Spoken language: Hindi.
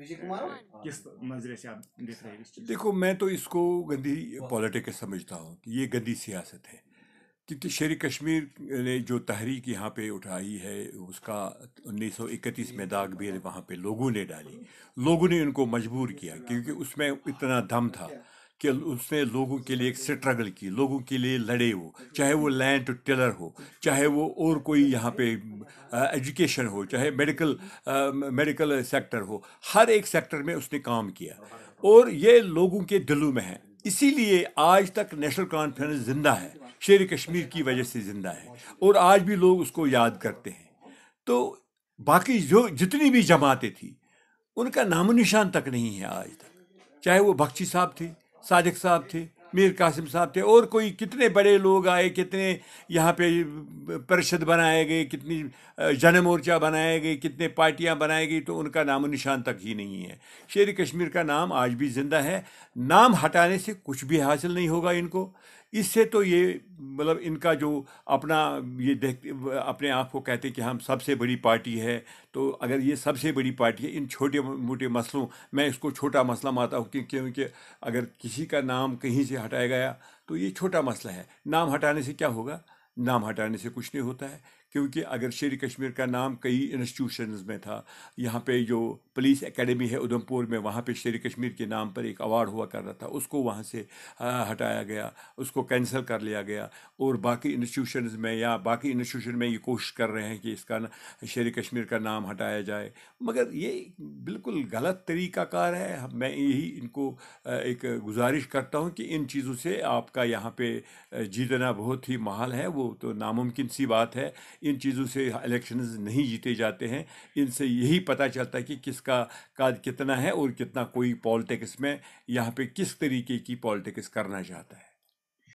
हाँ। देखो मैं तो इसको गंदी पॉलिटिक्स समझता हूँ कि ये गंदी सियासत है क्योंकि शेर कश्मीर ने जो तहरीक यहाँ पे उठाई है उसका 1931 में दाग भी वहाँ पे लोगों ने डाली लोगों ने उनको मजबूर किया क्योंकि उसमें इतना दम था कि उसने लोगों के लिए एक स्ट्रगल की लोगों के लिए लड़े वो चाहे वो लैंड टेलर हो चाहे वो और कोई यहाँ पे एजुकेशन हो चाहे मेडिकल मेडिकल सेक्टर हो हर एक सेक्टर में उसने काम किया और ये लोगों के दिलों में है इसीलिए आज तक नेशनल कॉन्फ्रेंस जिंदा है शेर कश्मीर की वजह से ज़िंदा है और आज भी लोग उसको याद करते हैं तो बाकी जो जितनी भी जमातें थी उनका नामो निशान तक नहीं है आज तक चाहे वो बख्शी साहब थे सादिक साहब थे मीर कासिम साहब थे और कोई कितने बड़े लोग आए कितने यहाँ पे परिषद बनाए गए कितनी जन मोर्चा बनाए गए कितने पार्टियाँ बनाई गई तो उनका नाम निशान तक ही नहीं है शेर कश्मीर का नाम आज भी ज़िंदा है नाम हटाने से कुछ भी हासिल नहीं होगा इनको इससे तो ये मतलब इनका जो अपना ये देखते अपने आप को कहते कि हम सबसे बड़ी पार्टी है तो अगर ये सबसे बड़ी पार्टी है इन छोटे मोटे मसलों मैं इसको छोटा मसला मानता हूँ क्योंकि अगर किसी का नाम कहीं से हटाया गया तो ये छोटा मसला है नाम हटाने से क्या होगा नाम हटाने से कुछ नहीं होता है क्योंकि अगर शेर कश्मीर का नाम कई इंस्टीट्यूशन में था यहाँ पे जो पुलिस एकेडमी है उधमपुर में वहाँ पे शेर कश्मीर के नाम पर एक अवार्ड हुआ कर रहा था उसको वहाँ से हटाया गया उसको कैंसिल कर लिया गया और बाकी इंस्टीट्यूशन में या बाकी इंस्टीट्यूशन में ये कोशिश कर रहे हैं कि इसका शेर कश्मीर का नाम हटाया जाए मगर ये बिल्कुल गलत तरीक़ाकार है मैं यही इनको एक गुजारिश करता हूँ कि इन चीज़ों से आपका यहाँ पे जीतना बहुत ही महाल है वो तो नामुमकिन सी बात है इन चीज़ों से इलेक्शन नहीं जीते जाते हैं इनसे यही पता चलता है कि किसका काज कितना है और कितना कोई पॉलिटिक्स में यहाँ पे किस तरीके की पॉलिटिक्स करना चाहता है